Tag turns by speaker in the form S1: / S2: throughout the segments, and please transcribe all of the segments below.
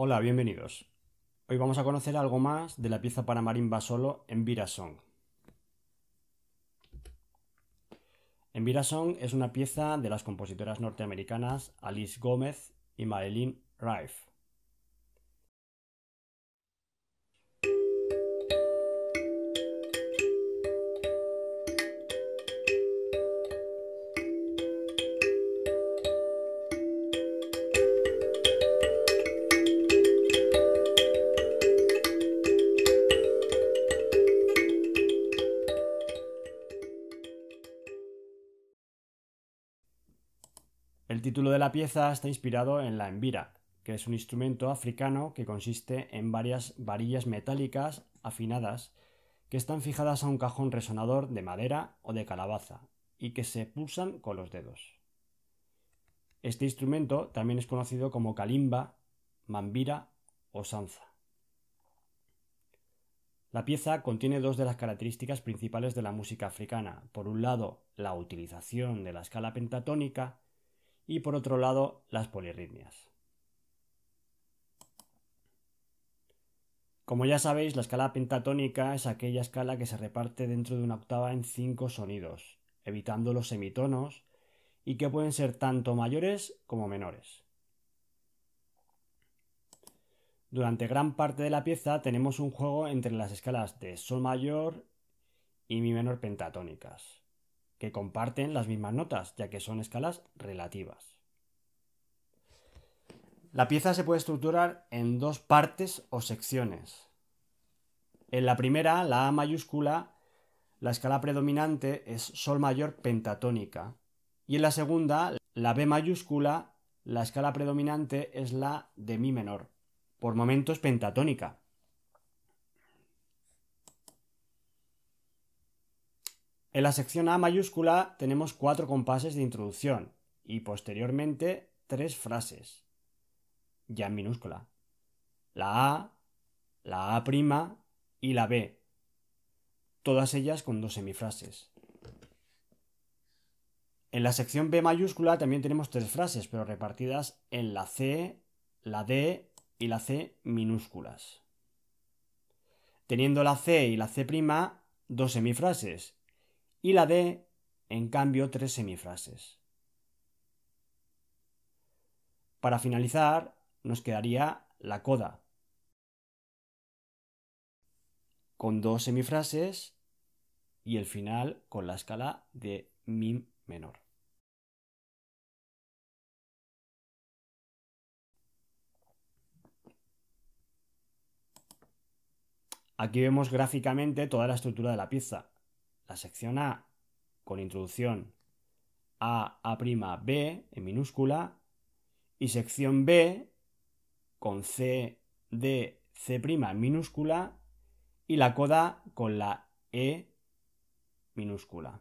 S1: Hola, bienvenidos. Hoy vamos a conocer algo más de la pieza para marimba solo en Song. Envira Song es una pieza de las compositoras norteamericanas Alice Gómez y Madeline Rife. El título de la pieza está inspirado en la mbira, que es un instrumento africano que consiste en varias varillas metálicas afinadas que están fijadas a un cajón resonador de madera o de calabaza y que se pulsan con los dedos. Este instrumento también es conocido como kalimba, mambira o sanza. La pieza contiene dos de las características principales de la música africana. Por un lado, la utilización de la escala pentatónica y por otro lado las polirritmias. Como ya sabéis, la escala pentatónica es aquella escala que se reparte dentro de una octava en cinco sonidos, evitando los semitonos, y que pueden ser tanto mayores como menores. Durante gran parte de la pieza tenemos un juego entre las escalas de Sol mayor y Mi menor pentatónicas que comparten las mismas notas, ya que son escalas relativas. La pieza se puede estructurar en dos partes o secciones. En la primera, la A mayúscula, la escala predominante es Sol mayor pentatónica. Y en la segunda, la B mayúscula, la escala predominante es la de Mi menor, por momentos pentatónica, En la sección A mayúscula tenemos cuatro compases de introducción y posteriormente tres frases, ya en minúscula. La A, la A' y la B, todas ellas con dos semifrases. En la sección B mayúscula también tenemos tres frases, pero repartidas en la C, la D y la C minúsculas. Teniendo la C y la C' dos semifrases y la D, en cambio, tres semifrases. Para finalizar, nos quedaría la coda, con dos semifrases y el final con la escala de mi menor. Aquí vemos gráficamente toda la estructura de la pieza la sección A con introducción A, A', B en minúscula y sección B con C, D, C' en minúscula y la coda con la E minúscula.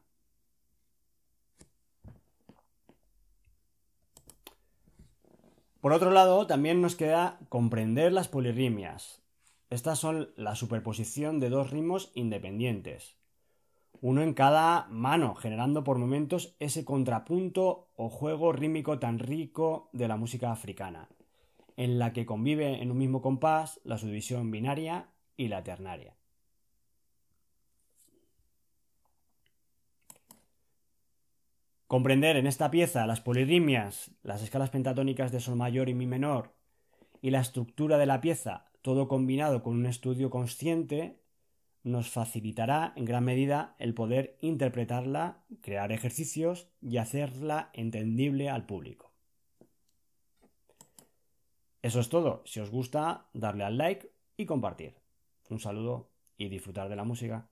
S1: Por otro lado, también nos queda comprender las polirrimias. Estas son la superposición de dos ritmos independientes uno en cada mano, generando por momentos ese contrapunto o juego rítmico tan rico de la música africana, en la que convive en un mismo compás la subdivisión binaria y la ternaria. Comprender en esta pieza las polirrimias, las escalas pentatónicas de sol mayor y mi menor y la estructura de la pieza, todo combinado con un estudio consciente, nos facilitará en gran medida el poder interpretarla, crear ejercicios y hacerla entendible al público. Eso es todo. Si os gusta, darle al like y compartir. Un saludo y disfrutar de la música.